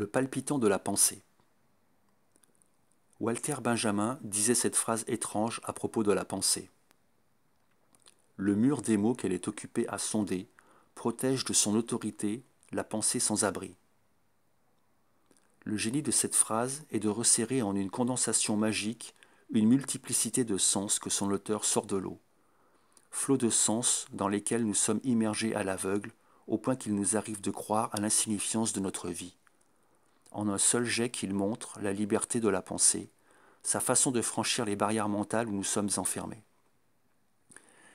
le palpitant de la pensée. Walter Benjamin disait cette phrase étrange à propos de la pensée. Le mur des mots qu'elle est occupée à sonder protège de son autorité la pensée sans abri. Le génie de cette phrase est de resserrer en une condensation magique une multiplicité de sens que son auteur sort de l'eau, flots de sens dans lesquels nous sommes immergés à l'aveugle, au point qu'il nous arrive de croire à l'insignifiance de notre vie en un seul jet qu'il montre la liberté de la pensée, sa façon de franchir les barrières mentales où nous sommes enfermés.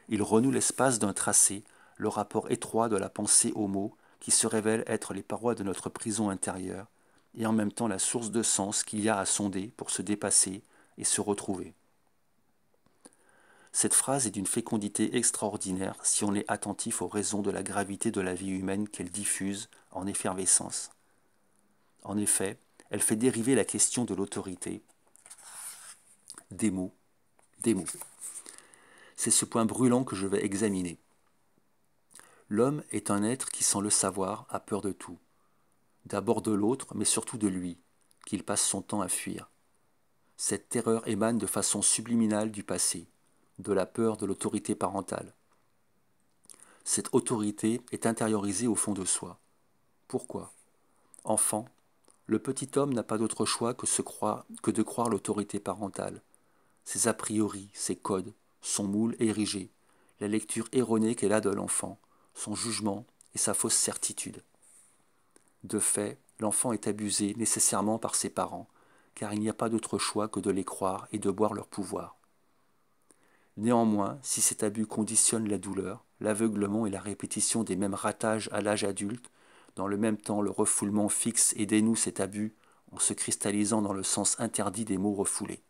Il renoue l'espace d'un tracé, le rapport étroit de la pensée aux mots qui se révèle être les parois de notre prison intérieure et en même temps la source de sens qu'il y a à sonder pour se dépasser et se retrouver. Cette phrase est d'une fécondité extraordinaire si on est attentif aux raisons de la gravité de la vie humaine qu'elle diffuse en effervescence. En effet, elle fait dériver la question de l'autorité des mots. Des mots. C'est ce point brûlant que je vais examiner. L'homme est un être qui, sans le savoir, a peur de tout. D'abord de l'autre, mais surtout de lui, qu'il passe son temps à fuir. Cette terreur émane de façon subliminale du passé, de la peur de l'autorité parentale. Cette autorité est intériorisée au fond de soi. Pourquoi Enfant, le petit homme n'a pas d'autre choix que, croire, que de croire l'autorité parentale. Ses a priori, ses codes, son moule érigé, la lecture erronée qu'elle a de l'enfant, son jugement et sa fausse certitude. De fait, l'enfant est abusé nécessairement par ses parents, car il n'y a pas d'autre choix que de les croire et de boire leur pouvoir. Néanmoins, si cet abus conditionne la douleur, l'aveuglement et la répétition des mêmes ratages à l'âge adulte, dans le même temps, le refoulement fixe et dénoue cet abus en se cristallisant dans le sens interdit des mots refoulés.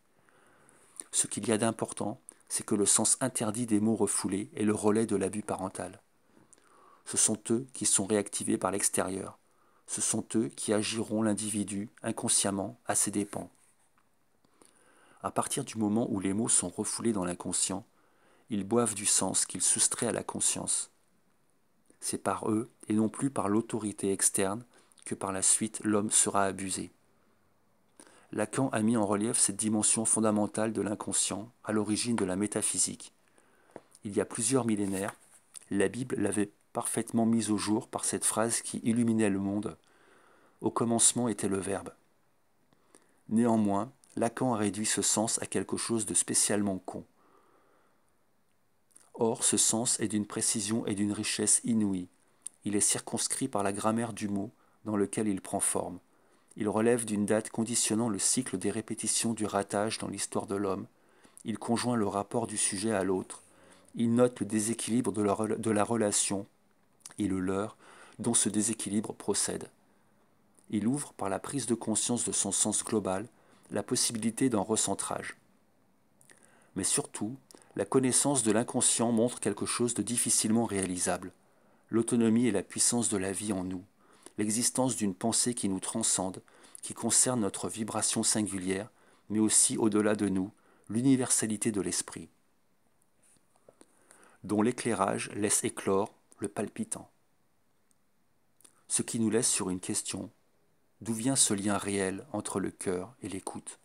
Ce qu'il y a d'important, c'est que le sens interdit des mots refoulés est le relais de l'abus parental. Ce sont eux qui sont réactivés par l'extérieur. Ce sont eux qui agiront l'individu inconsciemment à ses dépens. À partir du moment où les mots sont refoulés dans l'inconscient, ils boivent du sens qu'ils soustraient à la conscience c'est par eux et non plus par l'autorité externe que par la suite l'homme sera abusé. Lacan a mis en relief cette dimension fondamentale de l'inconscient à l'origine de la métaphysique. Il y a plusieurs millénaires, la Bible l'avait parfaitement mise au jour par cette phrase qui illuminait le monde. Au commencement était le Verbe. Néanmoins, Lacan a réduit ce sens à quelque chose de spécialement con. Or, ce sens est d'une précision et d'une richesse inouïes. Il est circonscrit par la grammaire du mot dans lequel il prend forme. Il relève d'une date conditionnant le cycle des répétitions du ratage dans l'histoire de l'homme. Il conjoint le rapport du sujet à l'autre. Il note le déséquilibre de la, de la relation et le leur dont ce déséquilibre procède. Il ouvre, par la prise de conscience de son sens global, la possibilité d'un recentrage. Mais surtout, la connaissance de l'inconscient montre quelque chose de difficilement réalisable. L'autonomie et la puissance de la vie en nous, l'existence d'une pensée qui nous transcende, qui concerne notre vibration singulière, mais aussi au-delà de nous, l'universalité de l'esprit, dont l'éclairage laisse éclore le palpitant. Ce qui nous laisse sur une question, d'où vient ce lien réel entre le cœur et l'écoute